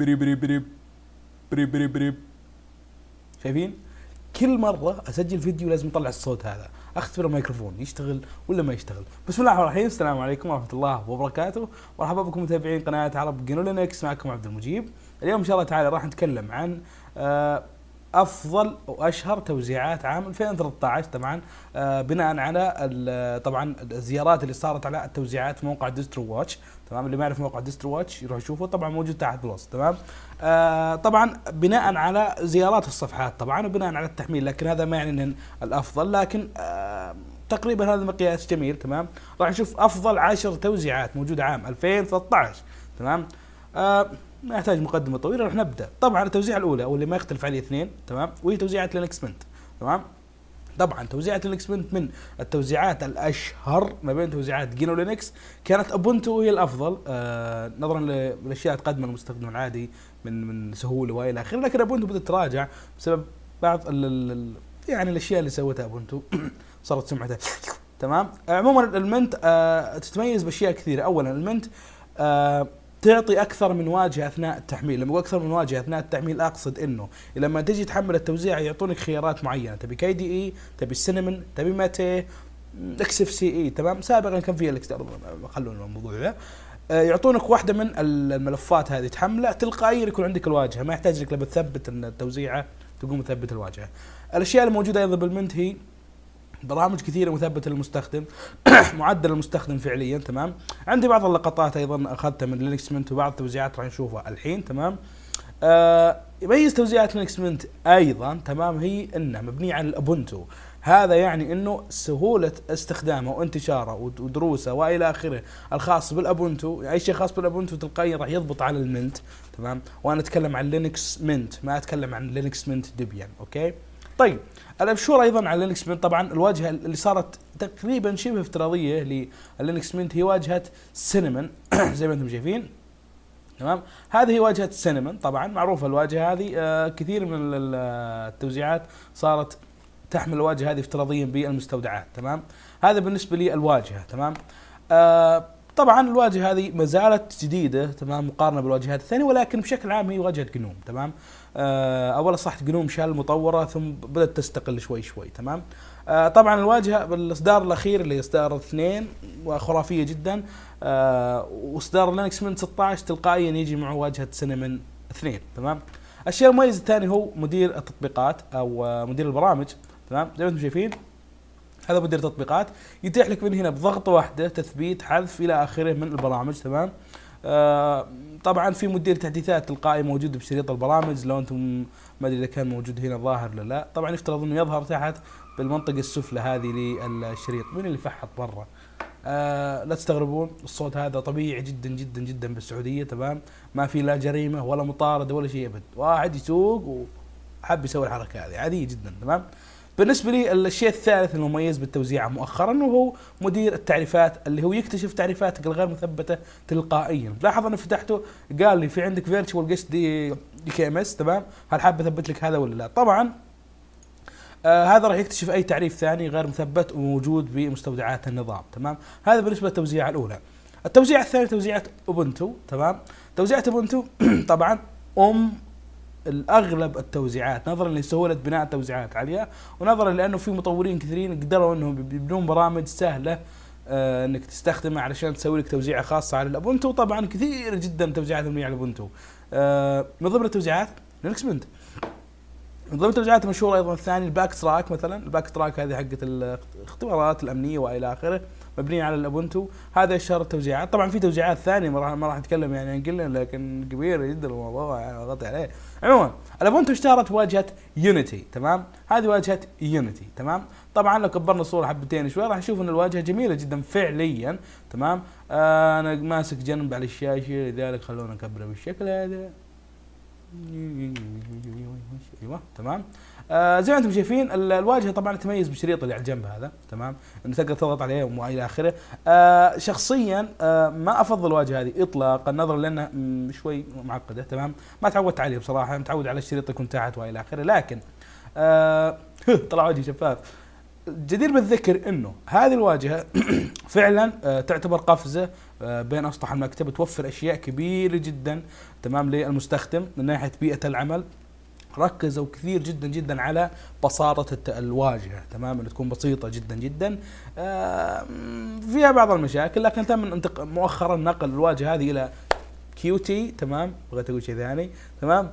بري بري بري بري بري بري شايفين؟ كل مرة اسجل فيديو لازم اطلع الصوت هذا، اختبر الميكروفون يشتغل ولا ما يشتغل. بسم الله الرحمن الرحيم، السلام عليكم ورحمة الله وبركاته، مرحبا بكم متابعين قناة عرب جنو لينكس معكم عبد المجيب. اليوم ان شاء الله تعالى راح نتكلم عن آه افضل واشهر توزيعات عام 2013 طبعا آه، بناء على طبعا الزيارات اللي صارت على التوزيعات في موقع ديسترو واتش تمام اللي ما يعرف موقع ديسترو واتش يروح يشوفه طبعا موجود تحت بلس تمام آه، طبعا بناء على زيارات الصفحات طبعا وبناء على التحميل لكن هذا ما يعني ان الافضل لكن آه، تقريبا هذا مقياس جميل تمام راح نشوف افضل 10 توزيعات موجوده عام 2013 تمام ما يحتاج مقدمه طويله راح نبدا طبعا التوزيعه الاولى واللي ما يختلف عليه اثنين تمام وهي توزيعه الانكسمنت تمام طبعا توزيعه لينكس من من التوزيعات الاشهر ما بين توزيعات جينو لينكس كانت ابونتو هي الافضل آه نظرا للاشياء تقدمها المستخدم العادي من من سهوله والى اخره لكن ابونتو بدات تراجع بسبب بعض الـ الـ يعني الاشياء اللي سوتها ابونتو صارت سمعتها تمام عموما المنت آه تتميز باشياء كثيره اولا المنت آه تعطي اكثر من واجهه اثناء التحميل، لما اقول اكثر من واجهه اثناء التحميل اقصد انه لما تجي تحمل التوزيع يعطونك خيارات معينه، تبي كي دي اي، تبي السينمون، تبي ماتي اكس اف سي اي تمام؟ سابقا كان في الاكس خلونا الموضوع ذا. آه، يعطونك واحده من الملفات هذه تحملها تلقائيا يكون عندك الواجهه، ما يحتاج لك لما تثبت التوزيعه تقوم تثبت الواجهه. الاشياء الموجوده ايضا بالمنت هي برامج كثيرة مثبتة للمستخدم معدل المستخدم فعليا تمام عندي بعض اللقطات أيضا أخذتها من لينكس منت وبعض التوزيعات راح نشوفها الحين تمام آه يميز توزيعات لينكس منت أيضا تمام هي أنها مبنية على الأبونتو هذا يعني انه سهوله استخدامه وانتشاره ودروسه والى اخره الخاص بالابونتو اي شيء خاص بالابونتو تلقائيا راح يضبط على المنت تمام وانا اتكلم عن لينكس منت ما اتكلم عن لينكس منت ديبيان اوكي طيب الابشور ايضا على لينكس مينت طبعا الواجهه اللي صارت تقريبا شبه افتراضيه للينكس مينت هي واجهه سينمون زي ما انتم شايفين تمام هذه واجهه السينمون طبعا معروفه الواجهه هذه آه كثير من التوزيعات صارت تحمل الواجهه هذه افتراضيا بالمستودعات تمام هذا بالنسبه للواجهه تمام آه طبعا الواجهه هذه ما زالت جديده تمام مقارنه بالواجهات الثانيه ولكن بشكل عام هي واجهه جنوم تمام آه، اول صحت جنوم شال مطوره ثم بدات تستقل شوي شوي تمام آه، طبعا الواجهه بالاصدار الاخير اللي اصدار اثنين وخرافيه جدا آه، واصدار لينكس من 16 تلقائيا يجي معه واجهه سينمن اثنين تمام الشيء المميز الثاني هو مدير التطبيقات او مدير البرامج تمام زي ما انتم شايفين هذا مدير تطبيقات يتيح لك من هنا بضغطه واحده تثبيت حذف الى اخره من البرامج تمام طبعا في مدير تحديثات تلقائي موجود بشريط البرامج لو انتم ما ادري اذا كان موجود هنا ظاهر ولا لا طبعا يفترض انه يظهر تحت بالمنطقه السفلى هذه للشريط من اللي فحط برا آه لا تستغربون الصوت هذا طبيعي جدا جدا جدا بالسعوديه تمام ما في لا جريمه ولا مطارده ولا شيء ابد واحد يسوق وحب يسوي الحركه هذه عاديه جدا تمام بالنسبه لي الشيء الثالث المميز بالتوزيعه مؤخرا وهو مدير التعريفات اللي هو يكتشف تعريفاتك الغير مثبته تلقائيا لاحظ انا فتحته قال لي في عندك فيرتشوال جيست دي كي ام اس تمام هل حاب اثبت لك هذا ولا لا طبعا آه هذا راح يكتشف اي تعريف ثاني غير مثبت وموجود بمستودعات النظام تمام هذا بالنسبه للتوزيعه الاولى التوزيعه الثانيه توزيعه اوبنتو تمام توزيعه اوبنتو طبعا ام الاغلب التوزيعات نظرا لسهوله بناء توزيعات عليها ونظرا لانه في مطورين كثيرين قدروا انهم يبنون برامج سهله آه، انك تستخدمها علشان تسوي لك توزيعه خاصه على الابونتو طبعا كثير جدا توزيعات مبنيه على الابونتو آه، من ضمن التوزيعات لينكس بنت من ضمن التوزيعات المشهوره ايضا الثاني الباك تراك مثلا الباك تراك هذه حقت الاختبارات الامنيه والى اخره مبنيه على الابونتو هذا اشهر التوزيعات طبعا في توزيعات ثانيه ما راح نتكلم يعني عن كلها لكن كبيره جدا الموضوع يعني ضغطت عليه عموما الابونتو اشتهرت واجهه يونيتي تمام هذه واجهه يونيتي تمام طبعا لو كبرنا الصوره حبتين شوي راح نشوف ان الواجهه جميله جدا فعليا تمام آه انا ماسك جنب على الشاشه لذلك خلونا نكبره بالشكل هذا ايوه تمام آه زي ما انتم شايفين الواجهه طبعا تميز بالشريط اللي على الجنب هذا تمام انه تقدر تضغط عليه والى اخره آه شخصيا آه ما افضل الواجهه هذه اطلاقا نظرا لانها شوي معقده تمام ما تعودت عليه بصراحه متعود على الشريط يكون تحت والى اخره لكن آه طلع وجهي شفاف جدير بالذكر انه هذه الواجهه فعلا آه، تعتبر قفزه آه، بين اسطح المكتب توفر اشياء كبيره جدا تمام للمستخدم من ناحيه بيئه العمل ركزوا كثير جدا جدا على بساطة الواجهة تمام اللي تكون بسيطة جدا جدا فيها بعض المشاكل لكن تم مؤخرا نقل الواجهة هذه إلى كيوتي تمام بغيت اقول شيء ثاني تمام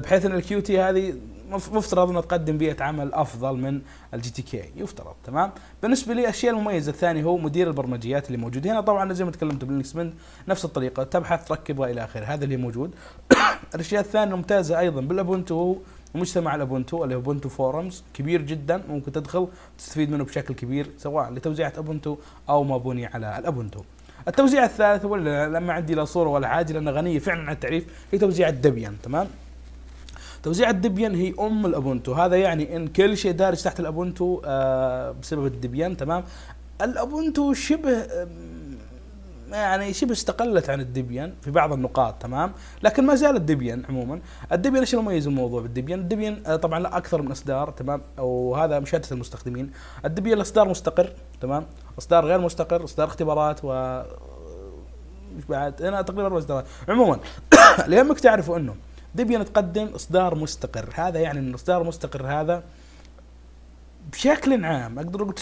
بحيث ان الكيوتي هذه مفترض انها تقدم بيئه عمل افضل من الجي تي كي يفترض تمام بالنسبه لي الشيء المميز الثاني هو مدير البرمجيات اللي موجود هنا طبعا زي ما تكلمت بلينكس من نفس الطريقه تبحث تركبها الى اخره هذا اللي موجود الاشياء الثانيه الممتازه ايضا بالابونتو هو مجتمع الابونتو اللي هو ابونتو فورمز كبير جدا ممكن تدخل تستفيد منه بشكل كبير سواء لتوزيعة ابونتو او ما بني على الابونتو التوزيع الثالث ولا لما عندي لا صوره ولا حاجه لان غنيه فعلا عن التعريف هي توزيع الدبيان تمام توزيع الدبيان هي ام الابونتو هذا يعني ان كل شيء دارج تحت الابونتو آه، بسبب الدبيان تمام الابونتو شبه يعني شبه استقلت عن الديبيان في بعض النقاط تمام لكن ما زال الديبيان عموما الديبيان ايش المميز الموضوع بالديبيان الديبيان آه، طبعا له اكثر من اصدار تمام وهذا مشتت المستخدمين الديبيان اصدار مستقر تمام اصدار غير مستقر اصدار اختبارات و مش آه، بعد انا تقريبا اربع اصدارات عموما يهمك تعرفوا انه ديبيان تقدم اصدار مستقر هذا يعني ان الاصدار المستقر هذا بشكل عام اقدر اقول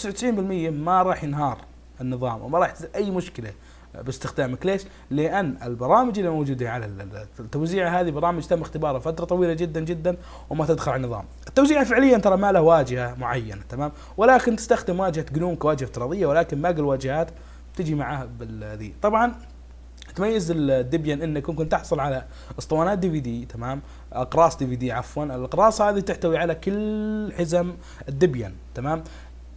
99% ما راح ينهار النظام وما راح تصير اي مشكله باستخدامك ليش؟ لان البرامج اللي موجوده على التوزيع هذه برامج تم اختبارها فتره طويله جدا جدا وما تدخل على النظام. التوزيع فعليا ترى ما له واجهه معينه تمام؟ ولكن تستخدم واجهه جنوم كواجهه افتراضيه ولكن باقي الواجهات تجي معها بالذي. طبعا تميز الديبيان انك ممكن تحصل على اسطوانات دي في دي تمام اقراص دي في دي عفوا الاقراص هذه تحتوي على كل حزم الديبيان تمام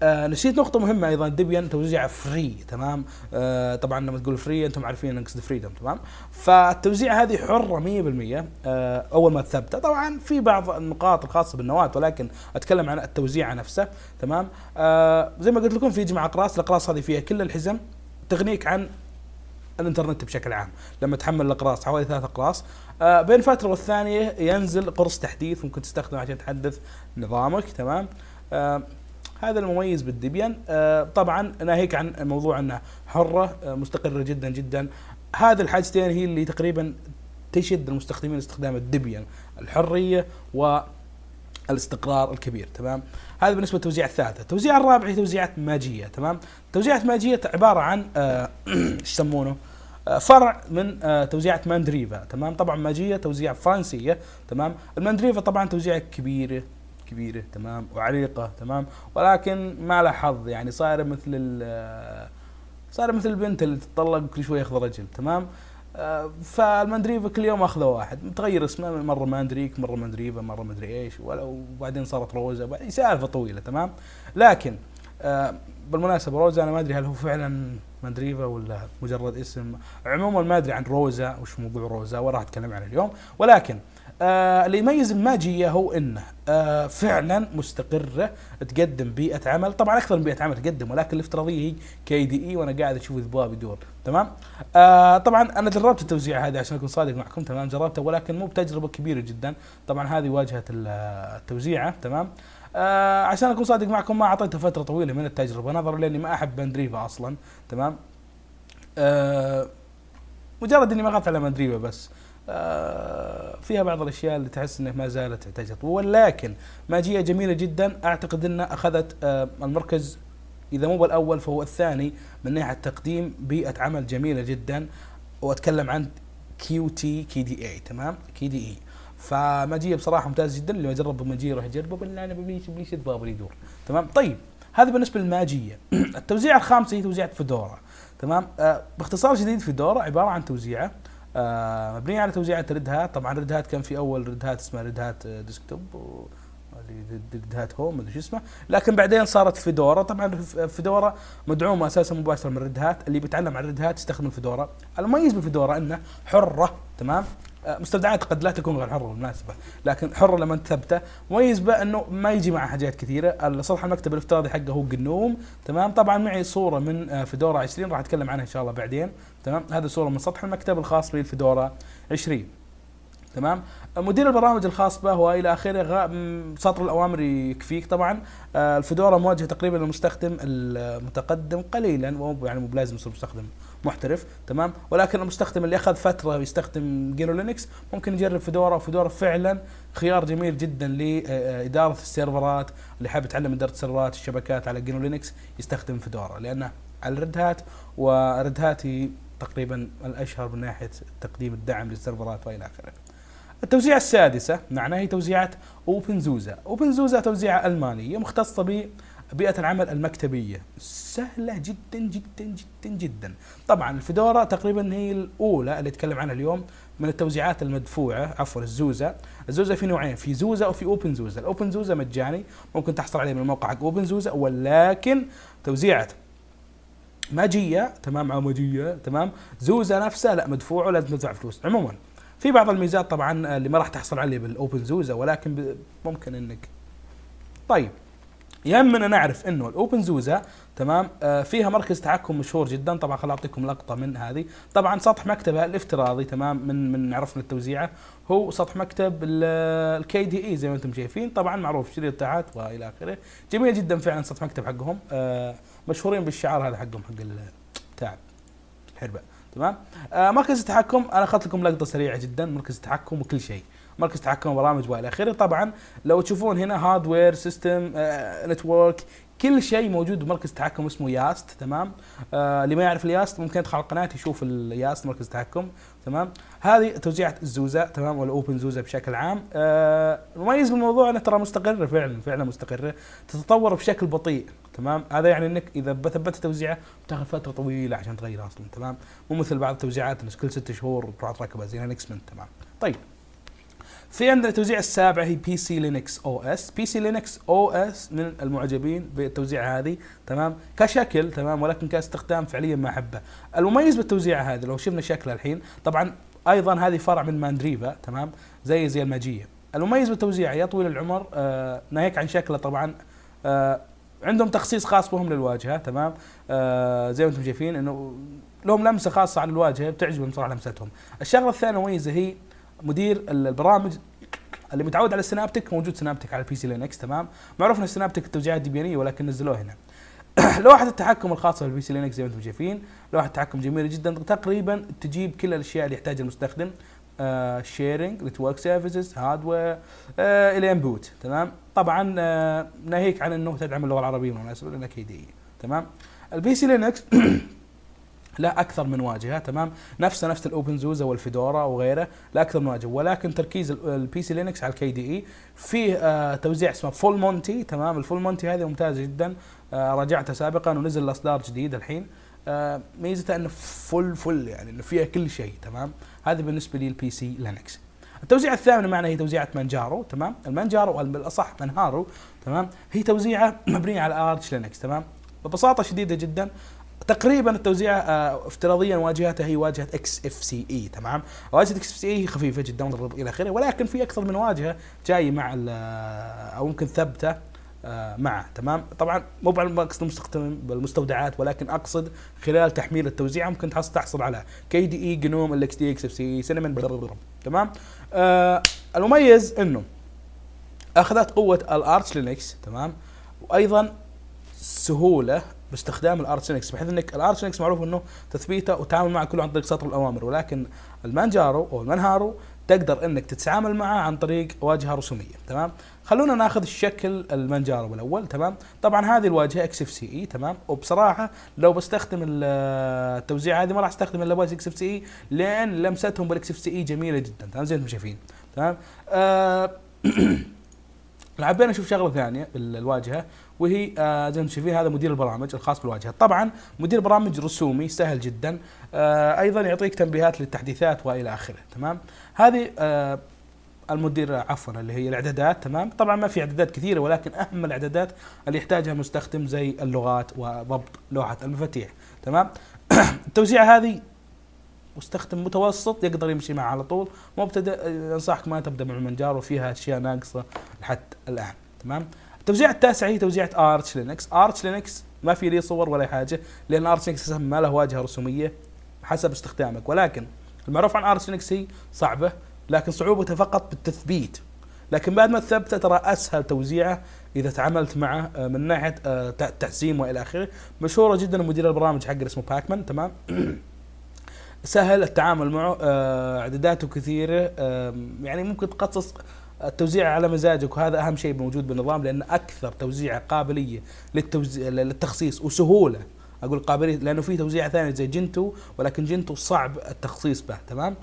آه نسيت نقطة مهمة أيضا ديبيان توزيعه فري تمام آه طبعا لما تقول فري أنتم عارفين نقصد فريدم تمام فالتوزيع هذه حرة 100% آه أول ما تثبت طبعا في بعض النقاط الخاصة بالنواة ولكن أتكلم عن التوزيع نفسه تمام آه زي ما قلت لكم في جمع أقراص الأقراص هذه فيها كل الحزم تغنيك عن الانترنت بشكل عام لما تحمل الاقراص حوالي ثلاث اقراص آه بين فتره والثانيه ينزل قرص تحديث ممكن تستخدمه عشان تحدث نظامك تمام آه هذا المميز بالديبيان آه، طبعا ناهيك عن موضوع انه حره آه، مستقره جدا جدا هذه الحاجتين هي اللي تقريبا تشد المستخدمين استخدام الديبيان الحريه و الاستقرار الكبير تمام هذا بالنسبه للتوزيع الثالثه التوزيع الرابع هي توزيعات ماجيه تمام توزيعات ماجيه عباره عن آه، ايش يسمونه فرع من توزيعة ماندريفا تمام طبعا ماجية توزيع فرنسية تمام الماندريفا طبعا توزيع كبير كبيره تمام وعريقه تمام ولكن ما له حظ يعني صايره مثل صايره مثل البنت اللي تتطلق كل شويه ياخذ رجل تمام فالمندريفا كل يوم اخذه واحد متغير اسمه مره ماندريك مره مندريفا مره مدري ايش وبعدين صارت روزا سالفه طويله تمام لكن آه، بالمناسبه روزا انا ما ادري هل هو فعلا مندريفا ولا مجرد اسم عموما ما ادري عن روزا وش موضوع روزا وراح اتكلم عنه اليوم ولكن آه، اللي يميز الماجية هو انه آه، فعلا مستقرة تقدم بيئة عمل طبعا اكثر من بيئة عمل تقدم ولكن الافتراضية هي كي دي اي وانا قاعد اشوف ذباب يدور تمام آه، طبعا انا جربت التوزيع هذا عشان اكون صادق معكم تمام جربته ولكن مو بتجربة كبيرة جدا طبعا هذه واجهة التوزيعة تمام عشان اكون صادق معكم ما اعطيته فترة طويلة من التجربة نظرا لاني ما احب بندريفا اصلا تمام مجرد اني ما اخذت على مندريفا بس آه، فيها بعض الاشياء اللي تحس انه ما زالت تحتاج تطوير ولكن ماجيه جميله جدا اعتقد انها اخذت آه، المركز اذا مو بالاول فهو الثاني من ناحيه تقديم بيئه عمل جميله جدا واتكلم عن كيو تي كي دي اي تمام كي دي اي فماجيه بصراحه ممتاز جدا اللي ما جرب ماجيه راح يجربه بالله انا ببليش ببليش الباب يدور تمام طيب هذا بالنسبه للماجيه التوزيعه الخامسه هي توزيعه فدورا تمام آه باختصار شديد فدورا عباره عن توزيعه آه، مبنيه على توزيع ريد طبعا ريد كان في اول ريد اسمها ريد ديسكتوب ريد هات هوم مدري شو اسمه لكن بعدين صارت فيدورا طبعا فيدورا مدعومه اساسا مباشره من ريد اللي بيتعلم على ريد هات يستخدم فيدورا المميز بفيدورا انه حره تمام مستودعات قد لا تكون غير حره بالمناسبه لكن حره لما ثبته مميز به انه ما يجي معه حاجات كثيره سطح المكتب الافتراضي حقه هو قنوم تمام طبعا معي صوره من آه، فيدورا 20 راح اتكلم عنها ان شاء الله بعدين تمام هذا صوره من سطح المكتب الخاص بالفيدورا 20 تمام مدير البرامج الخاص به والى اخره سطر الاوامر يكفيك طبعا آه، الفدوره مواجهه تقريبا للمستخدم المتقدم قليلا مو يعني مو بلازم يصير مستخدم محترف تمام ولكن المستخدم اللي اخذ فتره يستخدم جينو لينكس ممكن يجرب وفي دوره فعلا خيار جميل جدا لاداره آه، آه، السيرفرات اللي حابب يتعلم اداره السيرفرات الشبكات على جينو لينكس يستخدم دوره لانه على الريد هات وريد هات تقريبا الاشهر من ناحيه تقديم الدعم للسيرفرات والى اخره. التوزيعه السادسه معناها هي توزيعه اوبن زوزا، اوبن زوزا توزيعه المانيه مختصه بيئة العمل المكتبية سهلة جدا جدا جدا جدا طبعا الفدورة تقريبا هي الأولى اللي أتكلم عنها اليوم من التوزيعات المدفوعة عفوا الزوزة الزوزة في نوعين في زوزة وفي أوبن زوزة الأوبن زوزة مجاني ممكن تحصل عليه من الموقع حق أوبن زوزة ولكن توزيعة ماجية تمام ماجية تمام زوزة نفسها لا مدفوعة ولازم تدفع فلوس عموما في بعض الميزات طبعا اللي ما راح تحصل عليه بالاوبن زوزة ولكن ممكن انك طيب يهمنا نعرف انه الاوبن زوزا تمام آه، فيها مركز تحكم مشهور جدا طبعا خل اعطيكم لقطه من هذه طبعا سطح مكتبه الافتراضي تمام من من عرفنا التوزيعه هو سطح مكتب الكي دي اي e زي ما انتم شايفين طبعا معروف شريط تحت والى اخره جميل جدا فعلا سطح مكتب حقهم آه، مشهورين بالشعار هذا حقهم حق بتاع الحربه تمام آه، مركز التحكم انا اخذت لكم لقطه سريعه جدا مركز التحكم وكل شيء مركز تحكم برامج والى اخره طبعا لو تشوفون هنا هاردوير سيستم نتورك كل شيء موجود بمركز تحكم اسمه ياست تمام آه اللي ما يعرف الياست ممكن يدخل القناه يشوف الياست مركز تحكم تمام هذه توزيعة الزوزة تمام والاوبن زوزة بشكل عام آه المميز بالموضوع انه ترى مستقرة فعلا فعلا مستقرة تتطور بشكل بطيء تمام هذا يعني انك اذا ثبتت توزيعه بتاخذ فترة طويلة عشان تغير اصلا تمام مو مثل بعض التوزيعات كل ست شهور تروح تركبها زي نكسمنت تمام طيب في عندنا توزيع السابعة هي بي سي لينكس او اس بي سي لينكس او اس من المعجبين بالتوزيعة هذه تمام كشكل تمام ولكن كاستخدام فعليا ما احبه المميز بالتوزيعة هذه لو شفنا شكلها الحين طبعا ايضا هذه فرع من ماندريفا تمام زي زي الماجيه المميز بالتوزيعة يا طويل العمر آه ناهيك عن شكله طبعا آه عندهم تخصيص خاص بهم للواجهه تمام آه زي ما انتم شايفين انه لهم لمسه خاصه عن الواجهه بتعجبهم صراحه لمستهم الشغله الثانيه المميزه هي مدير البرامج اللي متعود على سنابتك موجود سنابتك على البي سي لينكس تمام معروف ان سنابتك التوزيعات ديبيانيه ولكن نزلوه هنا لوحه التحكم الخاصه بالبي سي لينكس زي ما انتم شايفين لوحه تحكم جميله جدا تقريبا تجيب كل الاشياء اللي يحتاجها المستخدم شيرنج نتورك سيرفيسز هاردوير الى انبوت تمام طبعا آه ناهيك عن انه تدعم اللغه العربيه بالمناسبه لانها كيديه تمام البي سي لينكس لا اكثر من واجهه تمام نفسه نفس الاوبن زوزا والفيدورا وغيره لا اكثر من واجهه ولكن تركيز البي سي لينكس على الكي دي اي e. فيه آه توزيع اسمه فول مونتي تمام الفول مونتي هذه ممتازه جدا آه راجعتها سابقا ونزل الاصدار جديد الحين آه ميزته انه فل فل يعني انه فيها كل شيء تمام هذا بالنسبه لي البي سي لينكس التوزيعة الثامنة معنا هي توزيعة منجارو تمام المنجارو أو بالأصح منهارو تمام هي توزيعة مبنية على ارتش لينكس تمام ببساطة شديدة جدا تقريبا التوزيع آه، افتراضيا واجهته هي واجهه اكس اف سي اي تمام واجهه اكس اف سي اي خفيفه جدا الى اخره ولكن في اكثر من واجهه جاي مع آه، او ممكن ثبته آه، معه تمام طبعا مو بقصد المستخدم بالمستودعات ولكن اقصد خلال تحميل التوزيع ممكن تحصل على كي دي اي جنوم الاكس دي اكس اف سي سينمن تمام آه المميز انه اخذت قوه الارتش لينكس تمام وايضا سهوله باستخدام لينكس بحيث انك لينكس معروف انه تثبيته وتعامل معه كله عن طريق سطر الاوامر ولكن المانجارو او المنهارو تقدر انك تتعامل معه عن طريق واجهه رسوميه تمام خلونا ناخذ الشكل المنجارو الاول تمام طبعا هذه الواجهه اكس اف سي اي تمام وبصراحه لو بستخدم التوزيع هذه ما راح استخدم الا واجهه اكس اف سي اي e، لان لمستهم بالاكس اف سي اي e جميله جدا تمام زي ما انتم شايفين تمام آه حبينا نشوف شغله ثانيه بالواجهه وهي آه، زي ما شايفين هذا مدير البرامج الخاص بالواجهه، طبعا مدير برامج رسومي سهل جدا آه، ايضا يعطيك تنبيهات للتحديثات والى اخره، تمام؟ هذه آه، المدير عفوا اللي هي الاعدادات تمام طبعا ما في اعدادات كثيره ولكن اهم الاعدادات اللي يحتاجها المستخدم زي اللغات وضبط لوحه المفاتيح تمام التوزيع هذه مستخدم متوسط يقدر يمشي معه على طول مبتدئ آه، انصحك ما تبدا مع المنجارو فيها اشياء ناقصه لحد الان تمام التوزيعه التاسعه هي توزيعه ارتش لينكس ارتش لينكس ما في لي صور ولا حاجه لان ارتش لينكس ما له واجهه رسوميه حسب استخدامك ولكن المعروف عن ارتش لينكس هي صعبه لكن صعوبتها فقط بالتثبيت لكن بعد ما تثبته ترى اسهل توزيعه اذا تعاملت معه آه، من ناحيه آه، تحسيم والى اخره مشهوره جدا مدير البرامج حقنا اسمه باكمان تمام سهل التعامل معه آه، اعداداته كثيره يعني ممكن تقصص التوزيع على مزاجك وهذا اهم شيء موجود بالنظام لان اكثر توزيع قابليه للتوزيع للتخصيص وسهوله اقول قابليه لانه في توزيع ثاني زي جنتو ولكن جنتو صعب التخصيص به تمام؟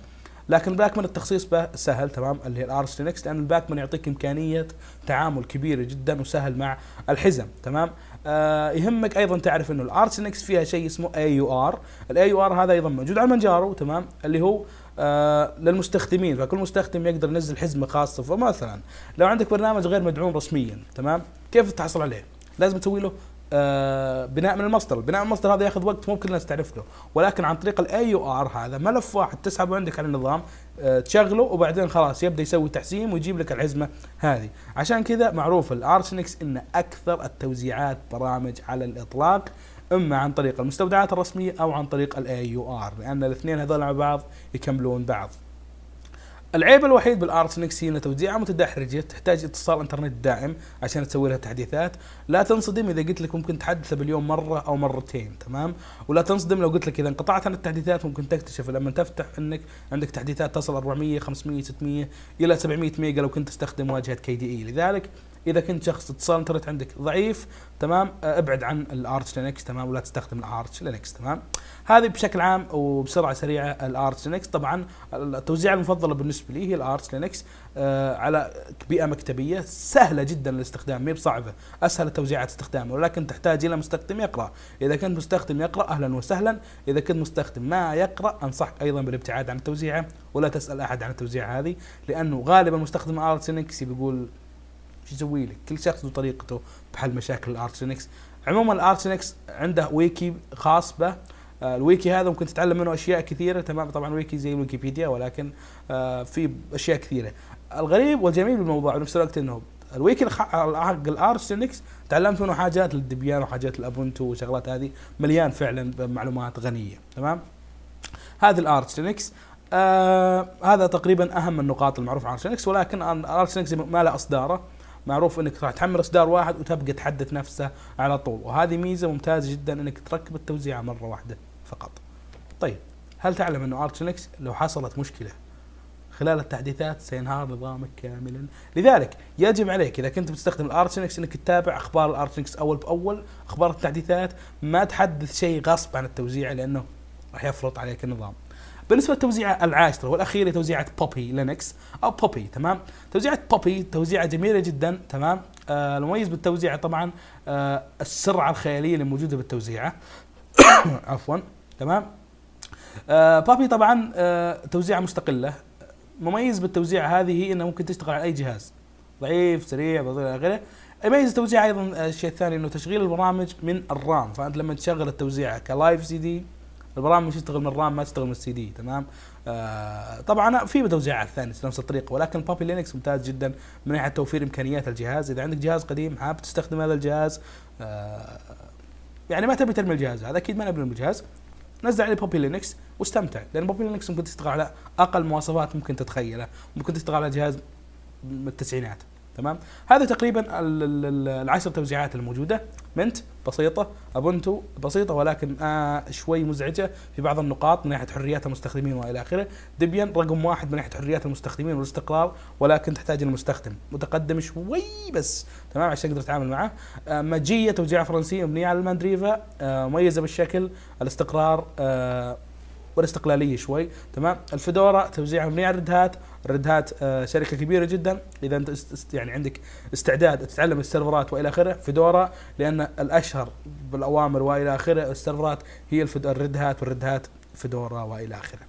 لكن الباكمان التخصيص به سهل تمام اللي هي الارس لينكس لان الباكمان يعطيك امكانيه تعامل كبيره جدا وسهل مع الحزم تمام آه يهمك ايضا تعرف انه الارس لينكس فيها شيء اسمه اي يو ار الاي يو ار هذا ايضا موجود على منجارو تمام اللي هو آه للمستخدمين فكل مستخدم يقدر ينزل حزمه خاصه فمثلا لو عندك برنامج غير مدعوم رسميا تمام كيف تحصل عليه لازم تسوي له آه، بناء من المصدر البناء من المصدر هذا ياخذ وقت مو كل الناس تعرف له ولكن عن طريق الاي يو ار هذا ملف واحد تسحبه عندك على النظام آه، تشغله وبعدين خلاص يبدا يسوي تحسين ويجيب لك العزمه هذه عشان كذا معروف الارسنكس ان اكثر التوزيعات برامج على الاطلاق اما عن طريق المستودعات الرسميه او عن طريق الاي يو ار لان الاثنين هذول مع بعض يكملون بعض العيب الوحيد بالار اس نكس ان توزيعها متدحرجه تحتاج اتصال انترنت دائم عشان تسوي لها تحديثات لا تنصدم اذا قلت لك ممكن تحدثه باليوم مره او مرتين تمام ولا تنصدم لو قلت لك اذا انقطعت عن التحديثات ممكن تكتشف لما تفتح انك عندك تحديثات تصل 400 500 600 الى 700 ميجا لو كنت تستخدم واجهه كي دي اي لذلك اذا كنت شخص اتصال انترنت عندك ضعيف تمام آه، ابعد عن الارتش لينكس تمام ولا تستخدم الارتش لينكس تمام هذه بشكل عام وبسرعه سريعه الارتش لينكس طبعا التوزيعه المفضله بالنسبه لي هي الارتش آه، لينكس على بيئه مكتبيه سهله جدا الاستخدام ما بصعبه اسهل التوزيعات استخدامه ولكن تحتاج الى مستخدم يقرا اذا كنت مستخدم يقرا اهلا وسهلا اذا كنت مستخدم ما يقرا انصحك ايضا بالابتعاد عن التوزيعه ولا تسال احد عن التوزيعه هذه لانه غالبا مستخدم ارتش لينكس بيقول شو يسوي لك كل شخص له طريقته بحل مشاكل الارتنكس عموما الارتنكس عنده ويكي خاص به آه، الويكي هذا ممكن تتعلم منه اشياء كثيره تمام طبعا ويكي زي ويكيبيديا ولكن آه، في اشياء كثيره الغريب والجميل بالموضوع بنفس الوقت انه الويكي حق الارسنكس تعلمت منه حاجات للدبيان وحاجات الابونتو وشغلات هذه مليان فعلا بمعلومات غنيه تمام هذه الارسنكس آه هذا تقريبا اهم النقاط المعروفه عن ارسنكس ولكن ارسنكس ما له اصداره معروف انك راح تحمل اصدار واحد وتبقى تحدث نفسه على طول وهذه ميزه ممتازه جدا انك تركب التوزيعه مره واحده فقط طيب هل تعلم انه ارتش لينكس لو حصلت مشكله خلال التحديثات سينهار نظامك كاملا لذلك يجب عليك اذا كنت بتستخدم لينكس انك تتابع اخبار لينكس اول باول اخبار التحديثات ما تحدث شيء غصب عن التوزيع لانه راح يفرط عليك النظام بالنسبه للتوزيعه العاشره والاخيره توزيعه بوبي لينكس او بوبي تمام توزيعه بوبي توزيعه جميله جدا تمام آه المميز بالتوزيعه طبعا آه السرعه الخياليه اللي موجوده بالتوزيعه عفوا تمام آه بابي طبعا آه توزيعه مستقله مميز بالتوزيعه هذه هي انه ممكن تشتغل على اي جهاز ضعيف سريع الى غيره يميز التوزيع ايضا آه، الشيء الثاني انه تشغيل البرامج من الرام فانت لما تشغل التوزيع كلايف سي دي البرامج تشتغل من الرام ما تشتغل من السي دي تمام آه طبعا في توزيعات ثانيه نفس الطريقه ولكن بابي لينكس ممتاز جدا من ناحيه توفير امكانيات الجهاز اذا عندك جهاز قديم حاب تستخدم هذا الجهاز آه يعني ما تبي ترمي الجهاز هذا اكيد ما نبي نرمي الجهاز نزل عليه بوبي لينكس واستمتع لان بوبي لينكس ممكن تشتغل على اقل مواصفات ممكن تتخيلها ممكن تشتغل على جهاز من التسعينات تمام هذا تقريبا العشر توزيعات الموجوده منت بسيطه ابونتو بسيطه ولكن آه شوي مزعجه في بعض النقاط من ناحيه حريات المستخدمين والى اخره ديبيان رقم واحد من ناحيه حريات المستخدمين والاستقرار ولكن تحتاج المستخدم متقدم شوي بس تمام عشان تقدر تتعامل معه آه ماجيه توزيعه فرنسيه مبنيه على الماندريفا آه مميزه بالشكل الاستقرار آه والاستقلاليه شوي تمام الفدوره توزيعها من يعني الردهات الردهات شركه كبيره جدا اذا انت يعني عندك استعداد تتعلم السيرفرات والى اخره فدوره لان الاشهر بالاوامر والى اخره السيرفرات هي الردهات والردهات فدورا فدوره والى اخره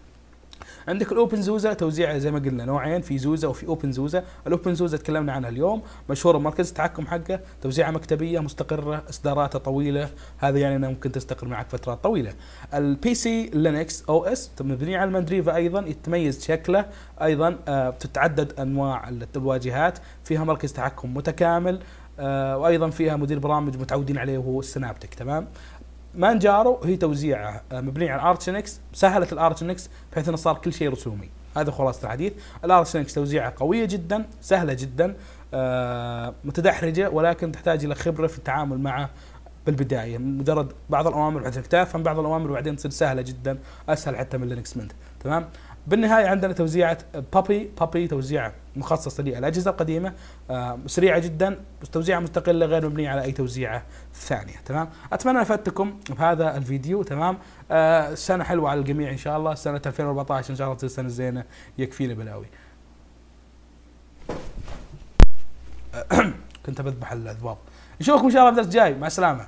عندك الاوبن زوزا توزيعها زي ما قلنا نوعين في زوزا وفي اوبن زوزا الاوبن زوزا تكلمنا عنها اليوم مشهوره مركز التحكم حقه توزيعها مكتبيه مستقره اصداراته طويله هذا يعني انها ممكن تستقر معك فترات طويله البي سي لينكس او اس مبني على المندريفا ايضا يتميز شكله ايضا آه، تتعدد انواع الواجهات فيها مركز تحكم متكامل آه، وايضا فيها مدير برامج متعودين عليه وهو السنابتك تمام مانجارو هي توزيعه آه، مبني على ارتشنكس سهلت الارتشنكس بحيث انه صار كل شيء رسومي هذا خلاصه الحديث الارتشنكس توزيعه قويه جدا سهله جدا آه، متدحرجه ولكن تحتاج الى خبره في التعامل معه بالبدايه مجرد بعض الاوامر بحيث تفهم بعض الاوامر وبعدين تصير سهله جدا اسهل حتى من لينكس منت تمام بالنهايه عندنا توزيعه بابي بابي توزيعه مخصصه للاجهزه القديمه آه، سريعه جدا توزيعه مستقله غير مبنيه على اي توزيعه ثانيه تمام اتمنى افدتكم بهذا الفيديو تمام آه، سنه حلوه على الجميع ان شاء الله سنه 2014 ان شاء الله تصير سنه زينه يكفينا بلاوي كنت بذبح الاذباب نشوفكم ان شاء الله في الدرس الجاي مع السلامه